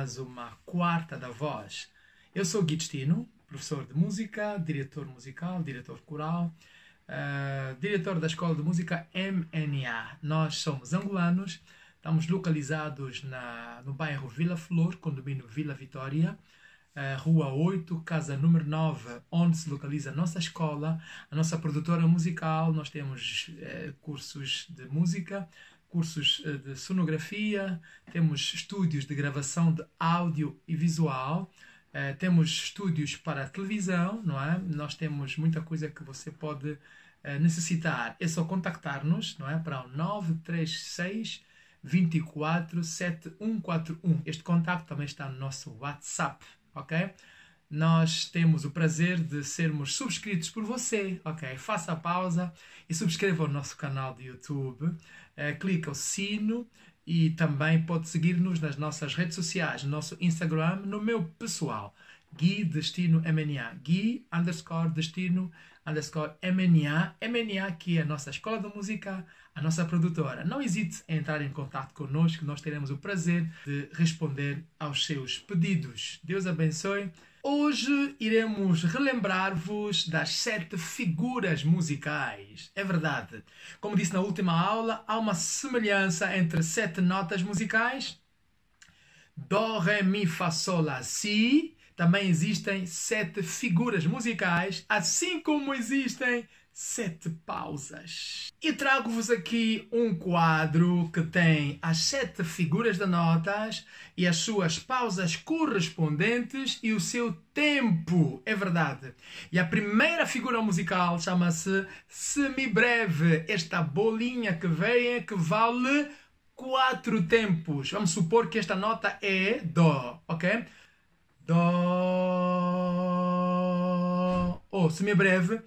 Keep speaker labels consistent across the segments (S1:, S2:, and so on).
S1: mais uma quarta da voz. Eu sou Gui Destino, professor de música, diretor musical, diretor coral, uh, diretor da Escola de Música MNA. Nós somos angolanos, estamos localizados na, no bairro Vila Flor, condomínio Vila Vitória, uh, rua 8, casa número 9, onde se localiza a nossa escola, a nossa produtora musical. Nós temos uh, cursos de música, cursos eh, de sonografia, temos estúdios de gravação de áudio e visual, eh, temos estúdios para televisão, não é? Nós temos muita coisa que você pode eh, necessitar. É só contactar-nos, não é? Para o 936 24 7141. Este contacto também está no nosso WhatsApp, ok? nós temos o prazer de sermos subscritos por você. Ok, faça a pausa e subscreva o nosso canal de YouTube, uh, clica o sino e também pode seguir-nos nas nossas redes sociais, no nosso Instagram, no meu pessoal, Gui Destino MNA, Gui underscore Destino underscore MNA, MNA que é a nossa escola de música, a nossa produtora. Não hesite em entrar em contato conosco, nós teremos o prazer de responder aos seus pedidos. Deus abençoe Hoje iremos relembrar-vos das sete figuras musicais. É verdade. Como disse na última aula, há uma semelhança entre sete notas musicais. Dó, Ré, Mi, Fá, Sol, La, Si. Também existem sete figuras musicais, assim como existem sete pausas. E trago-vos aqui um quadro que tem as sete figuras de notas e as suas pausas correspondentes e o seu tempo. É verdade. E a primeira figura musical chama-se semibreve. Esta bolinha que vem é que vale quatro tempos. Vamos supor que esta nota é Dó, ok? Dó. Ou oh, semibreve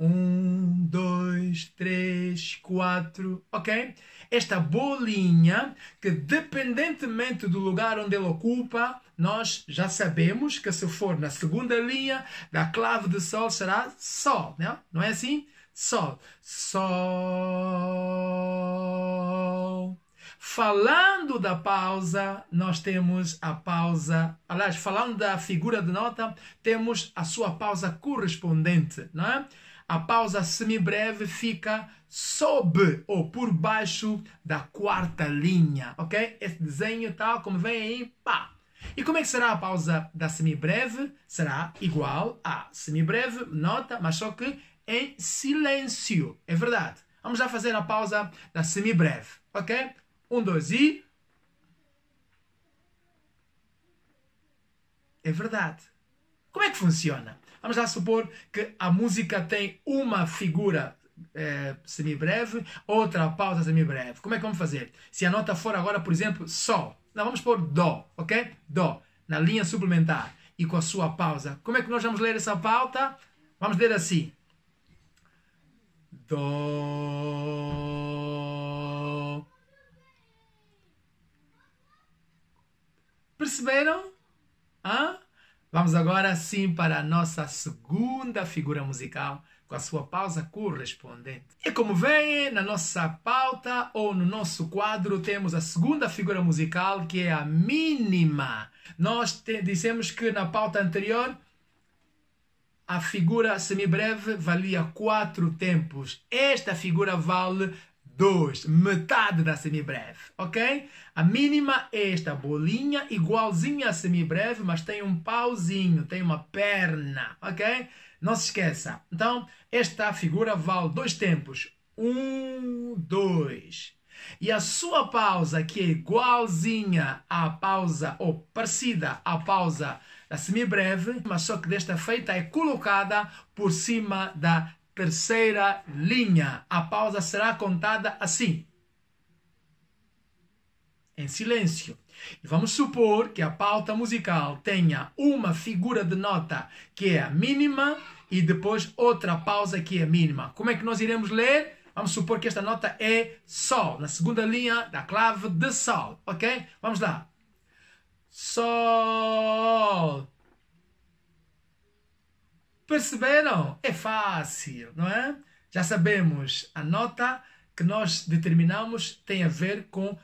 S1: um, dois, três, quatro, ok? Esta bolinha que, dependentemente do lugar onde ela ocupa, nós já sabemos que se for na segunda linha da clave de Sol será Sol, né? não é assim? Sol. Sol. Falando da pausa, nós temos a pausa. Aliás, falando da figura de nota, temos a sua pausa correspondente, não é? A pausa semibreve fica sob ou por baixo da quarta linha, ok? Esse desenho tal como vem aí, pá. E como é que será a pausa da semibreve? Será igual a semibreve, nota, mas só que em silêncio. É verdade. Vamos já fazer a pausa da semibreve, ok? Um, dois e. É verdade. Como é que funciona? Vamos lá supor que a música tem uma figura é, semibreve, outra pausa semibreve. Como é que vamos fazer? Se a nota for agora, por exemplo, Sol. nós vamos pôr Dó, ok? Dó, na linha suplementar e com a sua pausa. Como é que nós vamos ler essa pauta? Vamos ler assim. Dó. Perceberam? Vamos agora sim para a nossa segunda figura musical com a sua pausa correspondente. E como veem, na nossa pauta ou no nosso quadro temos a segunda figura musical que é a mínima. Nós dissemos que na pauta anterior a figura semibreve valia quatro tempos. Esta figura vale dois metade da semibreve, ok? A mínima é esta bolinha, igualzinha à semibreve, mas tem um pauzinho, tem uma perna, ok? Não se esqueça. Então, esta figura vale dois tempos. Um, dois. E a sua pausa, que é igualzinha à pausa, ou parecida à pausa da semibreve, mas só que desta feita é colocada por cima da terceira linha. A pausa será contada assim. Em silêncio. E vamos supor que a pauta musical tenha uma figura de nota que é a mínima e depois outra pausa que é mínima. Como é que nós iremos ler? Vamos supor que esta nota é Sol, na segunda linha da clave de Sol, ok? Vamos lá. Sol. Perceberam? É fácil, não é? Já sabemos, a nota que nós determinamos tem a ver com,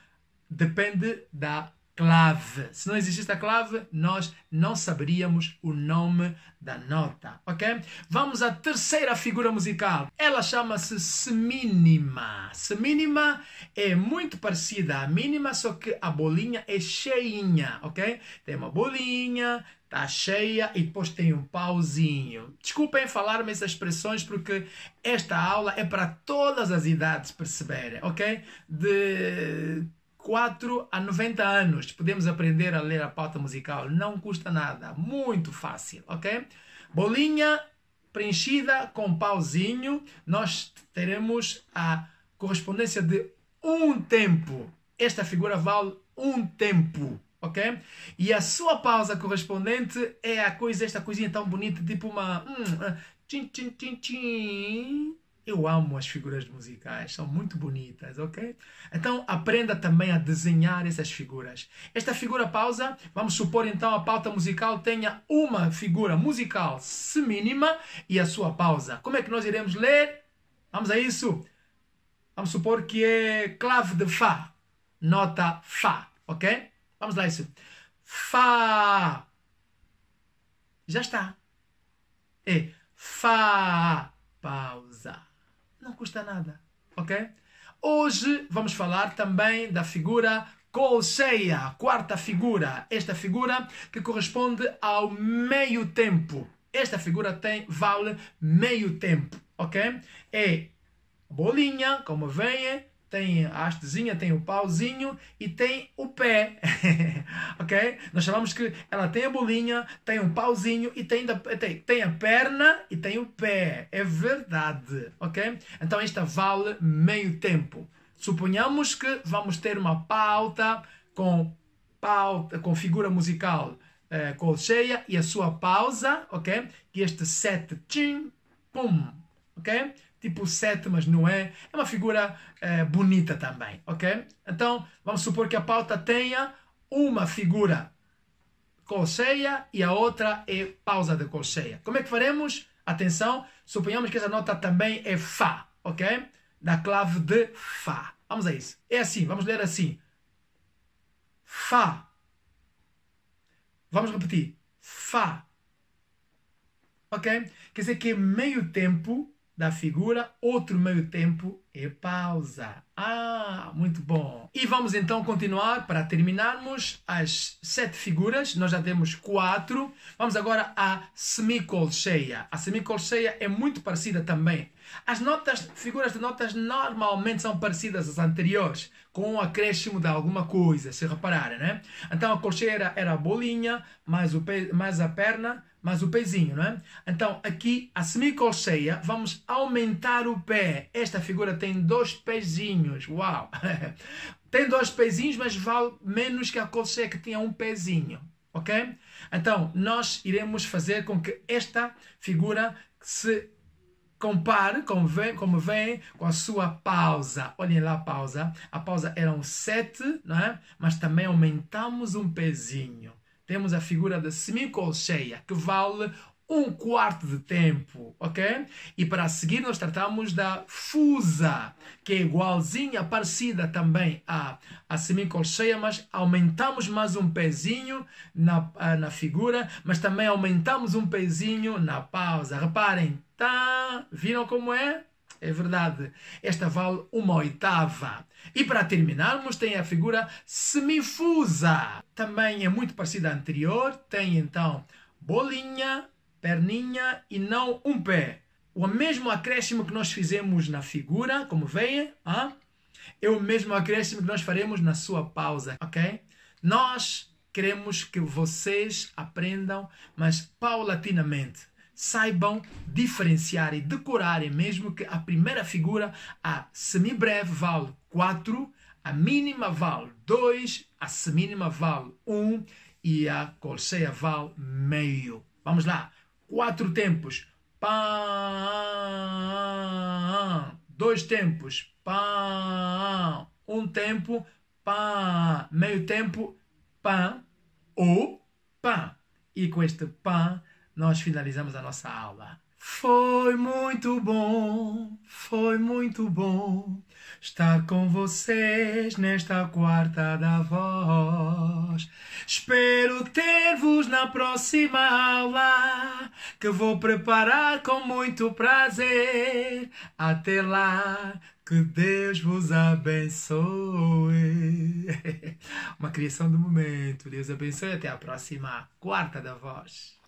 S1: depende da clave. Se não existisse a clave, nós não saberíamos o nome da nota, ok? Vamos à terceira figura musical. Ela chama-se semínima. Semínima é muito parecida à mínima, só que a bolinha é cheinha, ok? Tem uma bolinha, Tá cheia e depois tem um pauzinho. Desculpem falar-me essas expressões porque esta aula é para todas as idades perceberem, ok? De 4 a 90 anos podemos aprender a ler a pauta musical. Não custa nada, muito fácil, ok? Bolinha preenchida com pauzinho, nós teremos a correspondência de um tempo. Esta figura vale um tempo ok? E a sua pausa correspondente é a coisa, esta coisinha tão bonita, tipo uma. Hum, ah, tchim, tchim, tchim, tchim. Eu amo as figuras musicais, são muito bonitas, ok? Então aprenda também a desenhar essas figuras. Esta figura pausa, vamos supor então a pauta musical tenha uma figura musical semínima e a sua pausa. Como é que nós iremos ler? Vamos a isso. Vamos supor que é clave de Fá, nota Fá, ok? Vamos lá, isso. Fa. Já está. É fa. Pausa. Não custa nada, ok? Hoje vamos falar também da figura colcheia, a quarta figura. Esta figura que corresponde ao meio tempo. Esta figura tem vale meio tempo, ok? É bolinha, como veem, é tem a hastezinha, tem o pauzinho e tem o pé, ok? Nós chamamos que ela tem a bolinha, tem o pauzinho e tem, da, eh, tem, tem a perna e tem o pé, é verdade, ok? Então esta vale meio tempo. Suponhamos que vamos ter uma pauta com, pauta, com figura musical eh, colcheia e a sua pausa, ok? E este sete, tchim, pum, ok? tipo sétima mas não é. É uma figura é, bonita também, ok? Então, vamos supor que a pauta tenha uma figura colcheia e a outra é pausa de colcheia. Como é que faremos? Atenção, suponhamos que essa nota também é Fá, ok? Da clave de Fá. Vamos a isso. É assim, vamos ler assim. Fá. Vamos repetir. Fá. Ok? Quer dizer que meio tempo da figura, outro meio tempo e pausa. Ah, muito bom. E vamos então continuar para terminarmos as sete figuras. Nós já temos quatro. Vamos agora à semicolcheia. A semicolcheia é muito parecida também as notas, figuras de notas normalmente são parecidas às anteriores, com um acréscimo de alguma coisa, se repararem, né? Então a colcheira era a bolinha, mais, o pe... mais a perna, mais o pezinho, né? Então aqui a semicolcheia, vamos aumentar o pé. Esta figura tem dois pezinhos, uau! tem dois pezinhos, mas vale menos que a colcheia que tinha um pezinho, ok? Então nós iremos fazer com que esta figura se compare, como vem com a sua pausa. Olhem lá a pausa. A pausa eram sete, não é? mas também aumentamos um pezinho. Temos a figura da semicolcheia, que vale um quarto de tempo, ok? E para seguir nós tratamos da fusa, que é igualzinha, parecida também à, à semicolcheia, mas aumentamos mais um pezinho na, na figura, mas também aumentamos um pezinho na pausa. Reparem, Tá, viram como é? É verdade. Esta vale uma oitava. E para terminarmos, tem a figura semifusa. Também é muito parecida à anterior. Tem então bolinha, perninha e não um pé. O mesmo acréscimo que nós fizemos na figura, como veem, ah, é o mesmo acréscimo que nós faremos na sua pausa, ok? Nós queremos que vocês aprendam, mas paulatinamente saibam diferenciar e decorarem mesmo que a primeira figura, a semibreve, vale 4, a mínima vale 2, a semínima vale 1 e a colcheia vale meio. Vamos lá, quatro tempos. Pá, dois tempos. Pá, um tempo. Pá, meio tempo. Pá ou pá. E com este pá nós finalizamos a nossa aula. Foi muito bom, foi muito bom estar com vocês nesta quarta da voz. Espero ter-vos na próxima aula, que vou preparar com muito prazer. Até lá, que Deus vos abençoe. Uma criação do momento. Deus abençoe. Até a próxima quarta da voz.